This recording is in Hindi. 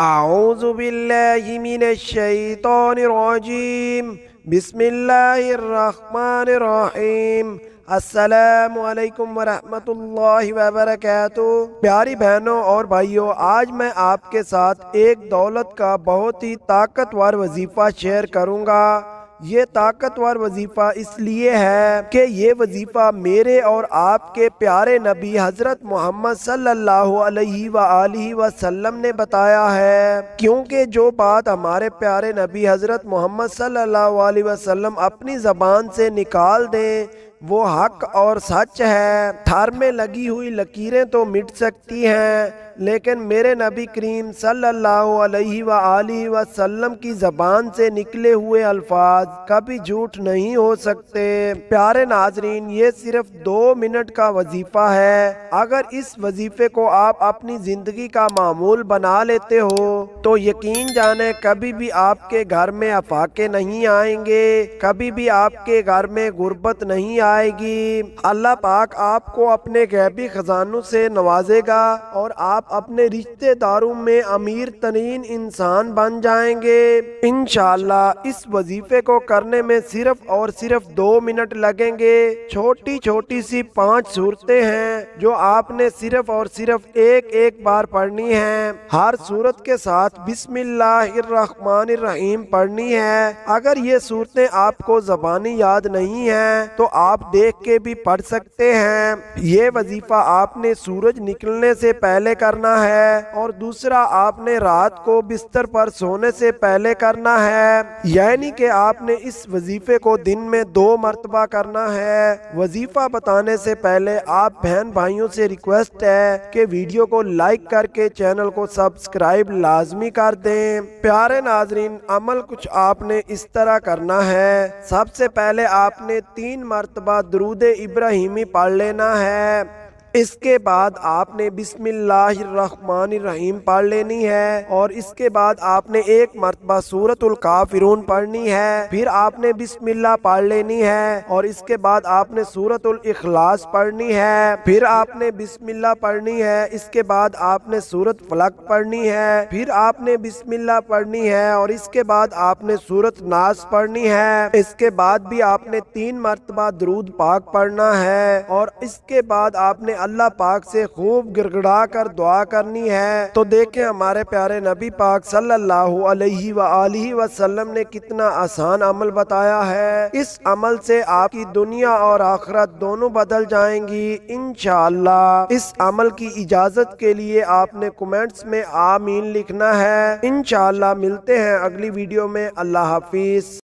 أعوذ بالله من الشيطان الرجيم بسم الله الرحمن الرحيम असलकम वरहमतुल्लाहि वबरकاتہ प्यारी बहनों और भाइयों आज मैं आपके साथ एक दौलत का बहुत ही ताकतवर वजीफ़ा शेयर करूंगा ये ताकतवर वजीफ़ा इसलिए है कि ये वजीफ़ा मेरे और आपके प्यारे नबी हज़रत मोहम्मद सल्लल्लाहु अलैहि ने बताया है क्योंकि जो बात हमारे प्यारे नबी हज़रत मोहम्मद सल्लल्लाहु अलैहि अपनी ज़बान से निकाल दें वो हक और सच है थार में लगी हुई लकीरें तो मिट सकती हैं लेकिन मेरे नबी करीम सल्लल्लाहु अलैहि वसल्लम की ज़बान से निकले हुए अल्फाज कभी झूठ नहीं हो सकते प्यारे नाजरीन ये सिर्फ दो मिनट का वजीफ़ा है अगर इस वजीफ़े को आप अपनी ज़िंदगी का मामूल बना लेते हो तो यकीन जाने कभी भी आपके घर में अफाके नहीं आएंगे कभी भी आपके घर में गुर्बत नहीं आ जाएगी अल्लाह पाक आपको अपने गैबी खजानों से नवाजेगा और आप अपने रिश्तेदारों में अमीर तरीन इंसान बन जाएंगे इन इस वजीफे को करने में सिर्फ और सिर्फ दो मिनट लगेंगे छोटी छोटी सी पाँच सूरतें हैं जो आपने सिर्फ और सिर्फ एक एक बार पढ़नी है हर सूरत के साथ रहीम पढ़नी है अगर ये सूरतें आपको जबानी याद नहीं है तो आप आप देख के भी पढ़ सकते हैं ये वजीफा आपने सूरज निकलने से पहले करना है और दूसरा आपने रात को बिस्तर पर सोने से पहले करना है यानी कि आपने इस वजीफे को दिन में दो मरतबा करना है वजीफा बताने से पहले आप बहन भाइयों से रिक्वेस्ट है कि वीडियो को लाइक करके चैनल को सब्सक्राइब लाजमी कर दें प्यारे नाजरीन अमल कुछ आपने इस तरह करना है सबसे पहले आपने तीन मरतबा बाद दरूद इब्राहिमी पढ़ लेना है इसके बाद आपने बिस्मिल्लाहिर्रहमानिर्रहीम पढ़ लेनी है और इसके बाद आपने एक मरतबा सूरतुल काफिरून पढ़नी है फिर आपने बिस्मिल्लाह पढ़ लेनी है और इसके बाद आपने सूरतुल इखलास पढ़नी है फिर आपने बिस्मिल्लाह पढ़नी है इसके बाद आपने सूरत फलक पढ़नी है फिर आपने बिस्मिल्लाह पढ़नी है और इसके बाद आपने सूरत नास पढ़नी है इसके बाद भी आपने तीन मरतबा दरूद पाक पढ़ना है और इसके बाद आपने अल्लाह पाक से खूब गिरगड़ा कर दुआ करनी है तो देखें हमारे प्यारे नबी पाक सल्लल्लाहु अलैहि वसल्लम ने कितना आसान अमल बताया है इस अमल से आपकी दुनिया और आखरत दोनों बदल जाएंगी इनशाला इस अमल की इजाजत के लिए आपने कमेंट्स में आमीन लिखना है इनशाला मिलते हैं अगली वीडियो में अल्लाह हाफिज